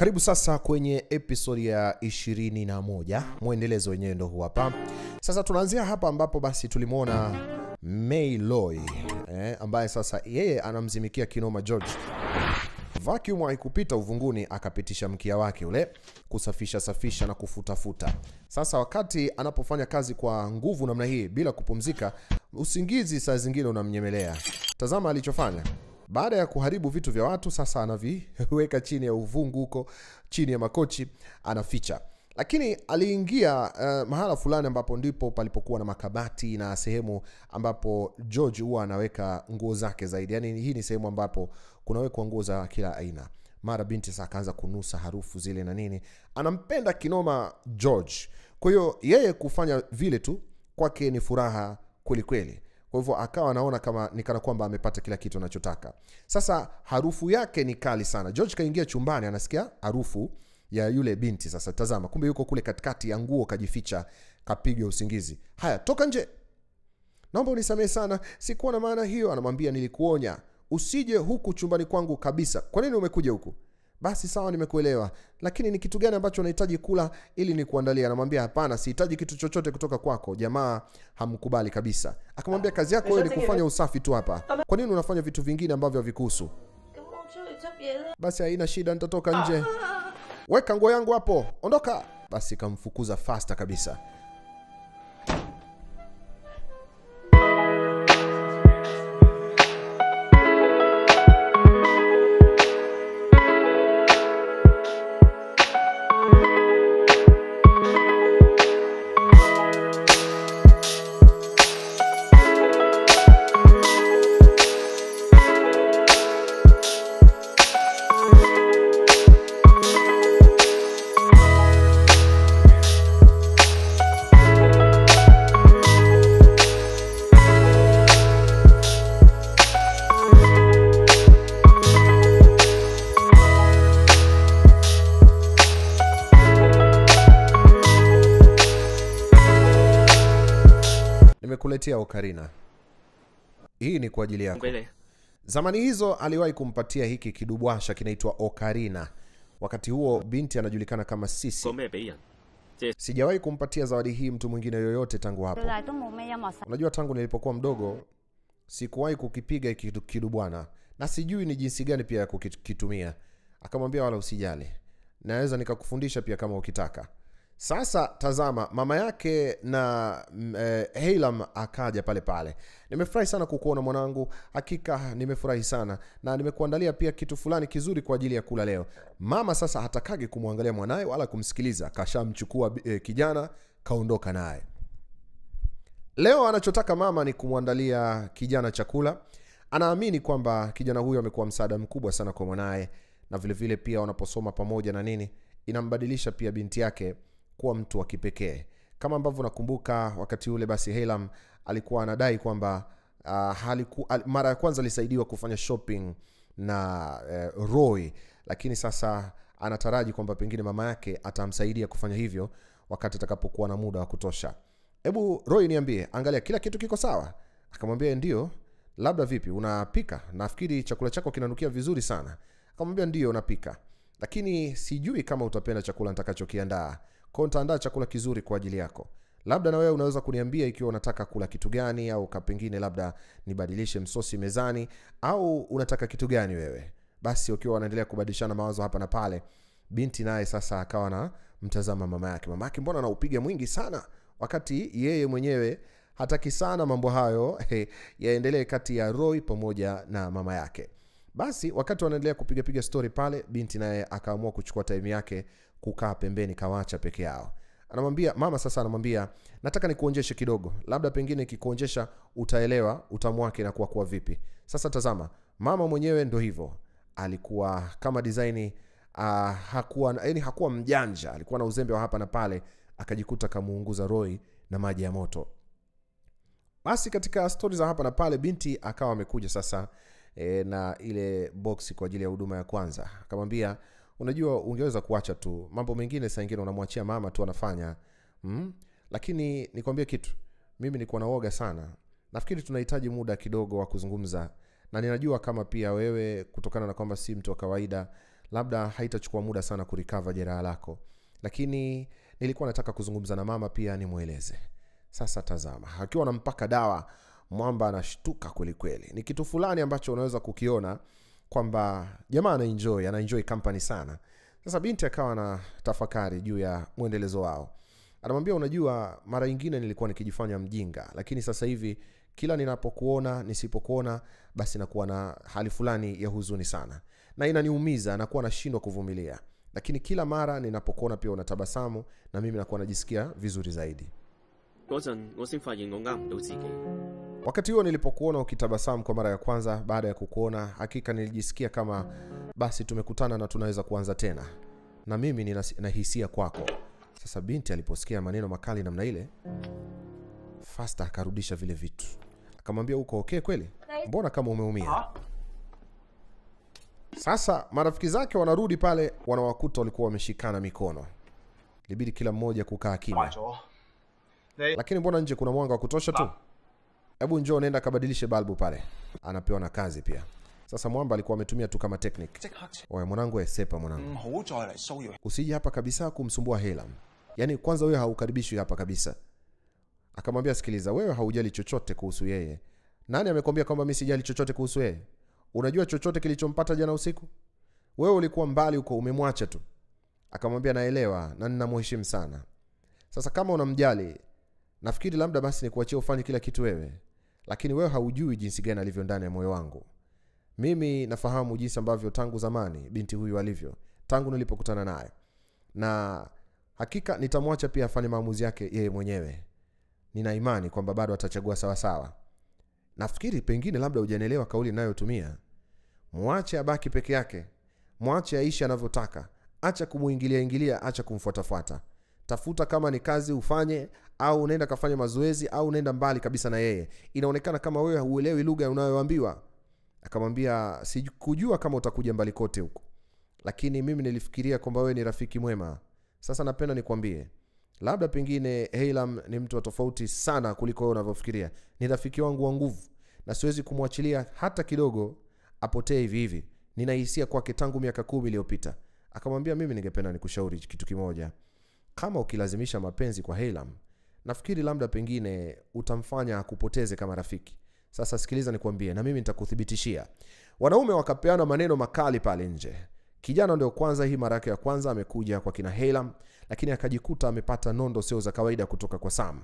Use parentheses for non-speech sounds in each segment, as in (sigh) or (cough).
Karibu sasa kwenye episodi ya 21, mwendelezo wenyewe ndo huu hapa. Sasa tunaanzia hapa ambapo basi tulimwona May Loy eh, ambaye sasa yeye anamzimikia kinoma George. Vacuum haikupita uvunguni, akapitisha mkia wake ule kusafisha safisha na kufutafuta. Sasa wakati anapofanya kazi kwa nguvu namna hii bila kupumzika, usingizi saa zingine unamnyemelea. Tazama alichofanya. Baada ya kuharibu vitu vya watu, sasa anaviweka chini ya uvungu huko chini ya makochi anaficha lakini aliingia uh, mahala fulani ambapo ndipo palipokuwa na makabati na sehemu ambapo George huwa anaweka nguo zake zaidi. Yani hii ni sehemu ambapo kunawekwa nguo za kila aina. Mara binti sasa akaanza kunusa harufu zile na nini, anampenda kinoma George. Kwa hiyo yeye kufanya vile tu kwake ni furaha kwelikweli. Kwa hivyo akawa anaona kama ni kana kwamba amepata kila kitu anachotaka. Sasa harufu yake ni kali sana. George kaingia chumbani, anasikia harufu ya yule binti. Sasa tazama, kumbe yuko kule katikati ya nguo kajificha, kapigwa usingizi. Haya, toka nje, naomba unisamehe sana, sikuwa na maana hiyo. Anamwambia, nilikuonya usije huku chumbani kwangu kabisa. Kwa nini umekuja huku? basi sawa, nimekuelewa, lakini ni kitu gani ambacho unahitaji kula ili nikuandalia? Anamwambia hapana, sihitaji kitu chochote kutoka kwako. Jamaa hamkubali kabisa, akamwambia kazi yako wewe ni kufanya usafi tu hapa, kwa nini unafanya vitu vingine ambavyo havikuhusu? Basi haina shida, nitatoka nje. Ah. Weka nguo yangu hapo, ondoka. Basi kamfukuza fasta kabisa. kumletea ocarina. Hii ni kwa ajili yako. Mbele. Zamani hizo aliwahi kumpatia hiki kidubwasha kinaitwa ocarina. Wakati huo binti anajulikana kama Sisi. Sijawahi kumpatia zawadi hii mtu mwingine yoyote tangu hapo. Unajua, tangu nilipokuwa mdogo sikuwahi kukipiga kidubwana na sijui ni jinsi gani pia ya kukitumia. Akamwambia, wala usijali, naweza nikakufundisha pia kama ukitaka. Sasa tazama, mama yake na mm, eh, Hailam akaja pale pale. Nimefurahi sana kukuona mwanangu, hakika nimefurahi sana na nimekuandalia pia kitu fulani kizuri kwa ajili ya kula leo. Mama sasa hatakage kumwangalia mwanaye wala kumsikiliza, kashamchukua eh, kijana kaondoka naye. Leo anachotaka mama ni kumwandalia kijana chakula. Anaamini kwamba kijana huyo amekuwa msaada mkubwa sana kwa mwanaye, na vilevile vile pia wanaposoma pamoja na nini, inambadilisha pia binti yake kuwa mtu wa kipekee. Kama ambavyo nakumbuka wakati ule, basi Helam alikuwa anadai kwamba uh, haliku, al, mara ya kwanza alisaidiwa kufanya shopping na uh, Roy, lakini sasa anataraji kwamba pengine mama yake atamsaidia kufanya hivyo wakati atakapokuwa na muda wa kutosha. Hebu Roy, niambie, angalia kila kitu kiko sawa? Akamwambia ndio. Labda vipi, unapika? Nafikiri chakula chako kinanukia vizuri sana. Akamwambia ndio, napika, lakini sijui kama utapenda chakula nitakachokiandaa kwao nitaandaa chakula kizuri kwa ajili yako. Labda na wewe unaweza kuniambia ikiwa unataka kula kitu gani, au pengine labda nibadilishe msosi mezani, au unataka kitu gani wewe. Basi wakiwa wanaendelea kubadilishana mawazo hapa na pale, binti naye sasa akawa na mtazama mama yake. Mama yake mbona anaupiga mwingi sana, wakati yeye mwenyewe hataki sana mambo hayo (laughs) yaendelee kati ya Roy pamoja na mama yake. Basi wakati wanaendelea kupigapiga stori pale, binti naye akaamua kuchukua taimu yake kukaa pembeni, kawacha peke yao. Anamwambia mama sasa, anamwambia nataka nikuonjeshe kidogo, labda pengine ikikuonjesha utaelewa utamu wake na kuwa vipi. Sasa tazama, mama mwenyewe ndo hivyo, alikuwa kama design uh, hakuwa yani, hakuwa mjanja, alikuwa na uzembe wa hapa na pale, akajikuta kamuunguza roi na maji ya moto. Basi katika stori za hapa na pale, binti akawa amekuja sasa e, na ile boksi kwa ajili ya huduma ya kwanza, akamwambia unajua ungeweza kuacha tu mambo mengine saa ingine unamwachia mama tu anafanya mm? lakini nikwambie kitu mimi nikuwa naoga sana nafikiri tunahitaji muda kidogo wa kuzungumza na ninajua kama pia wewe kutokana na kwamba si mtu wa kawaida labda haitachukua muda sana kurikava jeraha lako lakini nilikuwa nataka kuzungumza na mama pia nimweleze sasa tazama akiwa nampaka dawa mwamba anashtuka kwelikweli ni kitu fulani ambacho unaweza kukiona kwamba jamaa anaenjoy anaenjoy company sana sasa binti akawa na tafakari juu ya mwendelezo wao anamwambia unajua mara nyingine nilikuwa nikijifanya mjinga lakini sasa hivi kila ninapokuona nisipokuona basi nakuwa na hali fulani ya huzuni sana na inaniumiza nakuwa nashindwa kuvumilia lakini kila mara ninapokuona pia unatabasamu na mimi nakuwa najisikia vizuri zaidi Wakati huo nilipokuona ukitabasamu kwa mara ya kwanza baada ya kukuona, hakika nilijisikia kama basi tumekutana na tunaweza kuanza tena, na mimi ninahisia kwako. Sasa binti aliposikia maneno makali namna ile, Fasta akarudisha vile vitu, akamwambia uko okay kweli? Mbona kama umeumia? Sasa marafiki zake wanarudi pale, wanawakuta walikuwa wameshikana mikono, ilibidi kila mmoja kukaa kimya. Lakini mbona nje kuna mwanga wa kutosha tu? Ah hebu njoo nenda kabadilishe balbu pale. Anapewa na kazi pia. Sasa mwamba alikuwa ametumia tu kama technique. Oye mwanangu, esepa mwanangu, mm, usiji hapa kabisa kumsumbua Hela. yaani kwanza wewe haukaribishwi hapa kabisa. Akamwambia, sikiliza, wewe haujali chochote kuhusu yeye. Nani amekwambia kwamba mimi sijali chochote kuhusu yeye? Unajua chochote kilichompata jana usiku? Wewe ulikuwa mbali huko, umemwacha tu. Akamwambia, naelewa na ninamheshimu sana. Sasa kama unamjali, nafikiri labda basi nikuachie ufanye kila kitu wewe lakini wewe haujui jinsi gani alivyo ndani ya moyo wangu mimi nafahamu jinsi ambavyo tangu zamani binti huyu alivyo tangu nilipokutana naye na hakika nitamwacha pia afanye maamuzi yake yeye mwenyewe nina imani kwamba bado atachagua sawasawa nafikiri pengine labda hujanielewa kauli ninayotumia. mwache abaki peke yake mwache aishi anavyotaka acha kumuingilia ingilia acha kumfuatafuata tafuta kama ni kazi ufanye au unaenda kafanya mazoezi au unaenda mbali kabisa na yeye inaonekana kama wewe hauelewi lugha unayoambiwa akamwambia sikujua kama utakuja mbali kote huko lakini mimi nilifikiria kwamba wewe ni rafiki mwema sasa napenda nikwambie labda pengine Heilam ni mtu wa tofauti sana kuliko wewe unavyofikiria ni rafiki wangu wa nguvu na siwezi kumwachilia hata kidogo apotee hivi hivi ninahisia kwake tangu miaka kumi iliyopita akamwambia mimi ningependa nikushauri kitu kimoja kama ukilazimisha mapenzi kwa Helam, nafikiri labda pengine utamfanya akupoteze kama rafiki. Sasa sikiliza nikwambie, na mimi nitakuthibitishia. Wanaume wakapeana maneno makali pale nje. Kijana ndio kwanza hii mara yake ya kwanza amekuja kwa kina Helam, lakini akajikuta amepata nondo sio za kawaida kutoka kwa Sam.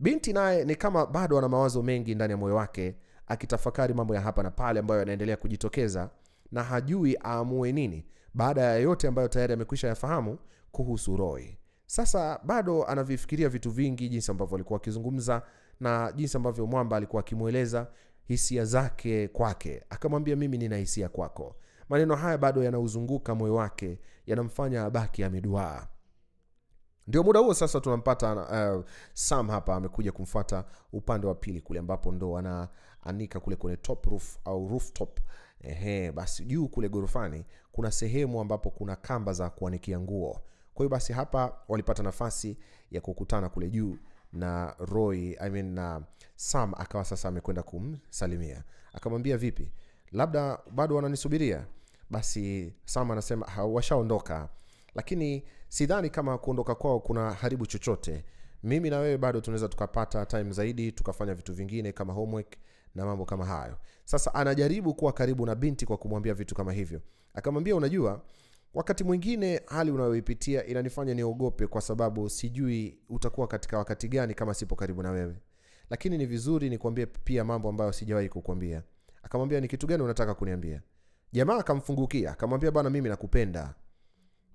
Binti naye ni kama bado ana mawazo mengi ndani ya moyo wake, akitafakari mambo ya hapa na pale ambayo yanaendelea kujitokeza na hajui aamue nini baada ya yote ambayo tayari amekwisha yafahamu kuhusu Roy. Sasa bado anavifikiria vitu vingi, jinsi ambavyo alikuwa akizungumza na jinsi ambavyo Mwamba alikuwa akimweleza hisia zake kwake, akamwambia mimi nina hisia kwako. Maneno haya bado yanauzunguka moyo wake, yanamfanya abaki ameduaa. Ndio muda huo sasa tunampata uh, Sam hapa amekuja kumfuata upande wa pili kule, ambapo ndo anaanika kule kwenye top roof au rooftop. Ehe, basi juu kule gorofani kuna sehemu ambapo kuna kamba za kuanikia nguo kwa hiyo basi hapa walipata nafasi ya kukutana kule juu na Roy, I mean, na Sam akawa sasa amekwenda kumsalimia, akamwambia vipi, labda bado wananisubiria? Basi Sam anasema washaondoka, lakini sidhani kama kuondoka kwao kuna haribu chochote. Mimi na wewe bado tunaweza tukapata time zaidi tukafanya vitu vingine kama homework na mambo kama hayo. Sasa anajaribu kuwa karibu na binti kwa kumwambia vitu kama hivyo, akamwambia unajua Wakati mwingine hali unayoipitia inanifanya niogope, kwa sababu sijui utakuwa katika wakati gani kama sipo karibu na wewe, lakini ni vizuri nikuambie pia mambo ambayo sijawahi kukuambia. Akamwambia, ni kitu gani unataka kuniambia? Jamaa akamfungukia akamwambia, bwana, mimi nakupenda.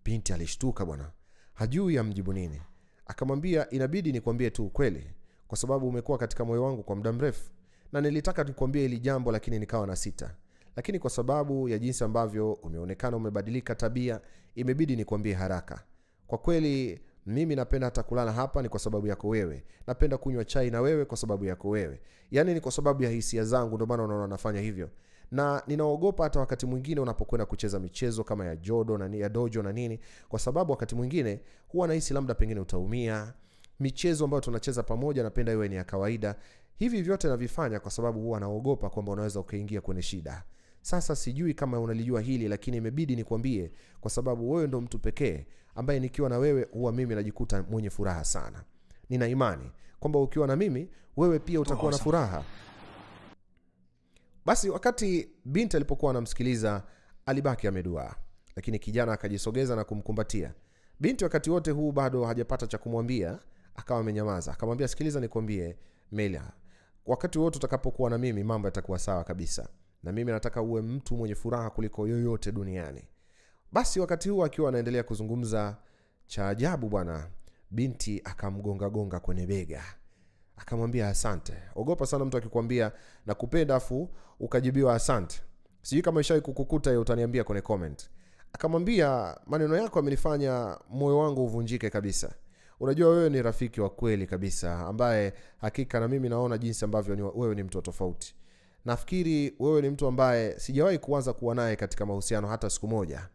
Binti alishtuka bwana, hajui amjibu nini. Akamwambia, inabidi nikwambie tu ukweli, kwa sababu umekuwa katika moyo wangu kwa muda mrefu, na nilitaka nikuambie hili jambo, lakini nikawa na sita lakini kwa sababu ya jinsi ambavyo umeonekana umebadilika tabia, imebidi nikwambie haraka. Kwa kweli mimi napenda hata kulala hapa ni kwa sababu yako wewe, napenda kunywa chai na wewe kwa sababu yako wewe, yaani ni kwa sababu ya hisia zangu, ndio maana unaona nafanya hivyo na ninaogopa hata wakati mwingine unapokwenda kucheza michezo kama ya jodo na ya dojo na nini, kwa sababu wakati mwingine huwa nahisi labda pengine utaumia. Michezo ambayo tunacheza pamoja napenda iwe ni ya kawaida. Hivi vyote navifanya kwa sababu huwa naogopa kwamba unaweza ukaingia kwenye shida. Sasa sijui kama unalijua hili, lakini imebidi nikwambie, kwa sababu wewe ndo mtu pekee ambaye nikiwa na wewe huwa mimi najikuta mwenye furaha sana. Nina imani kwamba ukiwa na mimi wewe pia utakuwa na furaha. Basi wakati binti alipokuwa anamsikiliza alibaki ameduaa, lakini kijana akajisogeza na kumkumbatia binti. Wakati wote huu bado hajapata cha kumwambia, akawa amenyamaza. Akamwambia, sikiliza nikwambie Mela, wakati wote utakapokuwa na mimi mambo yatakuwa sawa kabisa na mimi nataka uwe mtu mwenye furaha kuliko yoyote duniani basi wakati huo akiwa anaendelea kuzungumza cha ajabu bwana binti akamgongagonga kwenye bega akamwambia asante ogopa sana mtu akikwambia nakupenda afu ukajibiwa asante sijui kama ishawahi kukukuta hiyo utaniambia kwenye comment akamwambia maneno yako amenifanya moyo wangu uvunjike kabisa unajua wewe ni rafiki wa kweli kabisa ambaye hakika na mimi naona jinsi ambavyo ni, wewe ni mtu wa tofauti nafikiri wewe ni mtu ambaye sijawahi kuanza kuwa naye katika mahusiano hata siku moja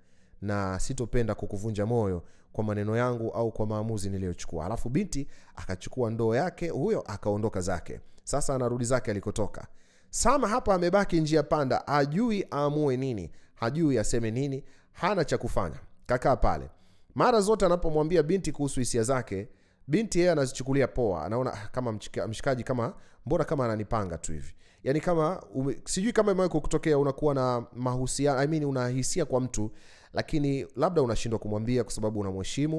na sitopenda kukuvunja moyo kwa maneno yangu au kwa maamuzi niliyochukua alafu binti akachukua ndoo yake huyo akaondoka zake sasa anarudi zake alikotoka sama hapa amebaki njia panda hajui aamue nini hajui aseme nini hana cha kufanya kakaa pale mara zote anapomwambia binti kuhusu hisia zake binti yeye anazichukulia poa anaona ah, kama mshikaji kama mbona kama ananipanga tu hivi yani kama ume, sijui kama imewahi kukutokea unakuwa na mahusiano I mean, unahisia kwa mtu lakini labda unashindwa kumwambia kwa sababu unamheshimu